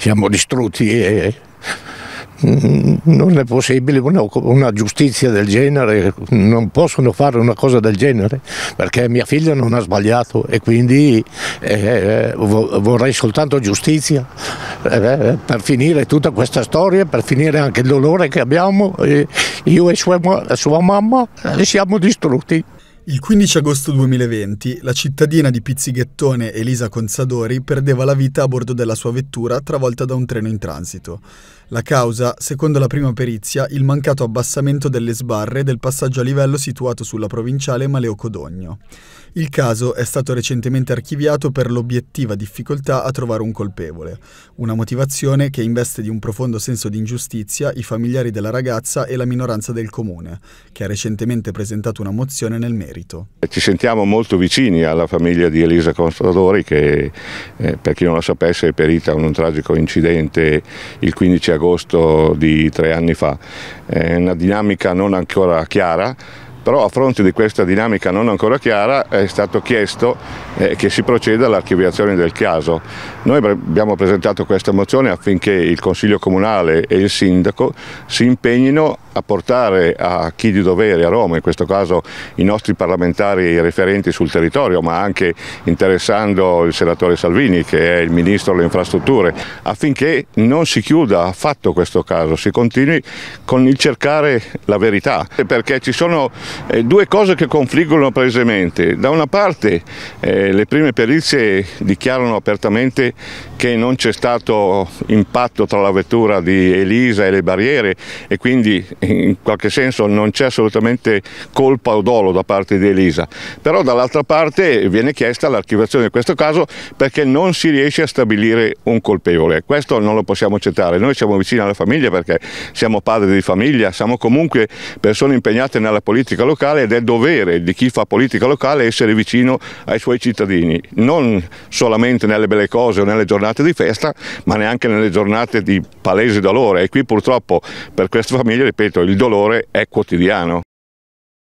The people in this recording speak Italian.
siamo distrutti e mm, non è possibile una, una, giustizia del genere, non possono fare una cosa del genere perché mia figlia non ha sbagliato e quindi eh, eh vorrei soltanto giustizia eh, eh, per finire tutta questa storia, per finire anche il dolore che abbiamo, io e sua, sua mamma siamo distrutti. Il 15 agosto 2020 la cittadina di Pizzighettone Elisa Consadori perdeva la vita a bordo della sua vettura travolta da un treno in transito. La causa, secondo la prima perizia, il mancato abbassamento delle sbarre del passaggio a livello situato sulla provinciale Maleo Codogno. Il caso è stato recentemente archiviato per l'obiettiva difficoltà a trovare un colpevole, una motivazione che investe di un profondo senso di ingiustizia i familiari della ragazza e la minoranza del comune, che ha recentemente presentato una mozione nel merito merito. Ci sentiamo molto vicini alla famiglia di Elisa Constradori che eh, per chi non lo sapesse è perita in un tragico incidente il 15 agosto di tre anni fa. È una dinamica non ancora chiara però a fronte di questa dinamica non ancora chiara è stato chiesto eh, che si proceda all'archiviazione del caso. Noi abbiamo presentato questa mozione affinché il Consiglio Comunale e il Sindaco si impegnino a portare a chi di dovere a Roma, in questo caso i nostri parlamentari referenti sul territorio, ma anche interessando il senatore Salvini che è il Ministro delle Infrastrutture, affinché non si chiuda affatto questo caso, si continui con il cercare la verità, perché ci sono eh, due cose che confliggono palesemente. Da una parte eh, le prime perizie dichiarano apertamente che non c'è stato impatto tra la vettura di Elisa e le barriere e quindi in qualche senso non c'è assolutamente colpa o dolo da parte di Elisa. Però dall'altra parte viene chiesta l'archiviazione di questo caso perché non si riesce a stabilire un colpevole. Questo non lo possiamo accettare. Noi siamo vicini alla famiglia perché siamo padri di famiglia, siamo comunque persone impegnate nella politica politica locale ed è dovere di chi fa politica locale essere vicino ai suoi cittadini, non solamente nelle belle cose o nelle giornate di festa, ma neanche nelle giornate di palese dolore e qui purtroppo per queste famiglie, ripeto, il dolore è quotidiano.